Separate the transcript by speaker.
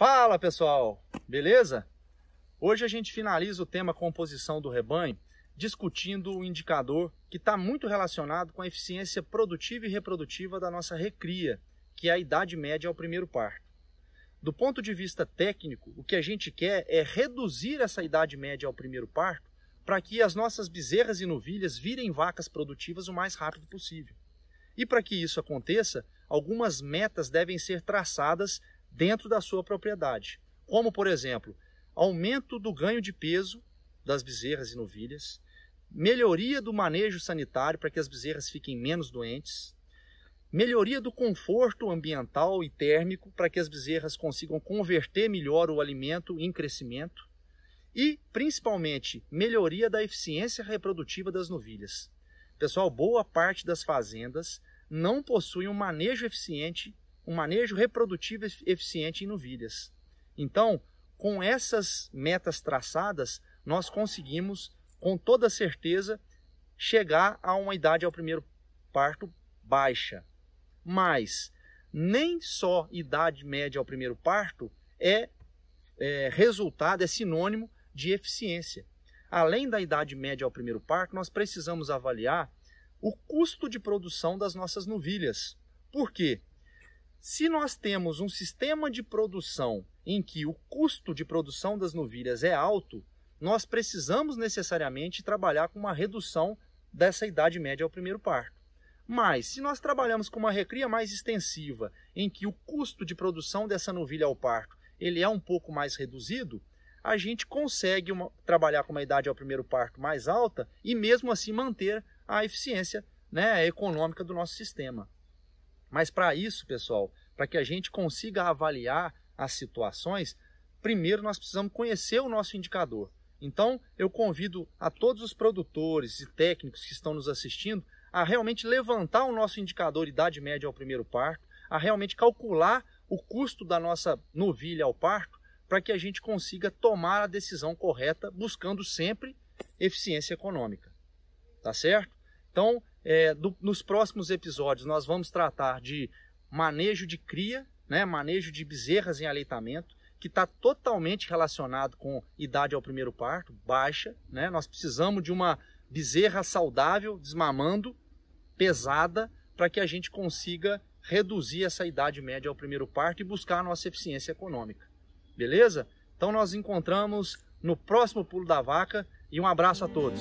Speaker 1: Fala pessoal, beleza? Hoje a gente finaliza o tema composição do rebanho discutindo o indicador que está muito relacionado com a eficiência produtiva e reprodutiva da nossa recria, que é a idade média ao primeiro parto. Do ponto de vista técnico, o que a gente quer é reduzir essa idade média ao primeiro parto para que as nossas bezerras e novilhas virem vacas produtivas o mais rápido possível. E para que isso aconteça, algumas metas devem ser traçadas dentro da sua propriedade, como, por exemplo, aumento do ganho de peso das bezerras e novilhas, melhoria do manejo sanitário para que as bezerras fiquem menos doentes, melhoria do conforto ambiental e térmico para que as bezerras consigam converter melhor o alimento em crescimento e, principalmente, melhoria da eficiência reprodutiva das novilhas. Pessoal, boa parte das fazendas não possui um manejo eficiente um manejo reprodutivo eficiente em novilhas. Então, com essas metas traçadas, nós conseguimos, com toda certeza, chegar a uma idade ao primeiro parto baixa. Mas nem só idade média ao primeiro parto é, é resultado, é sinônimo de eficiência. Além da idade média ao primeiro parto, nós precisamos avaliar o custo de produção das nossas novilhas. Por quê? Se nós temos um sistema de produção em que o custo de produção das novilhas é alto, nós precisamos necessariamente trabalhar com uma redução dessa idade média ao primeiro parto. Mas, se nós trabalhamos com uma recria mais extensiva, em que o custo de produção dessa novilha ao parto ele é um pouco mais reduzido, a gente consegue uma, trabalhar com uma idade ao primeiro parto mais alta e mesmo assim manter a eficiência né, econômica do nosso sistema. Mas para isso, pessoal, para que a gente consiga avaliar as situações, primeiro nós precisamos conhecer o nosso indicador. Então, eu convido a todos os produtores e técnicos que estão nos assistindo a realmente levantar o nosso indicador idade média ao primeiro parto, a realmente calcular o custo da nossa novilha ao parto, para que a gente consiga tomar a decisão correta, buscando sempre eficiência econômica. Tá certo? Então, é, do, nos próximos episódios nós vamos tratar de manejo de cria, né, manejo de bezerras em aleitamento, que está totalmente relacionado com idade ao primeiro parto, baixa. Né? Nós precisamos de uma bezerra saudável, desmamando, pesada, para que a gente consiga reduzir essa idade média ao primeiro parto e buscar a nossa eficiência econômica. Beleza? Então nós encontramos no próximo Pulo da Vaca e um abraço a todos.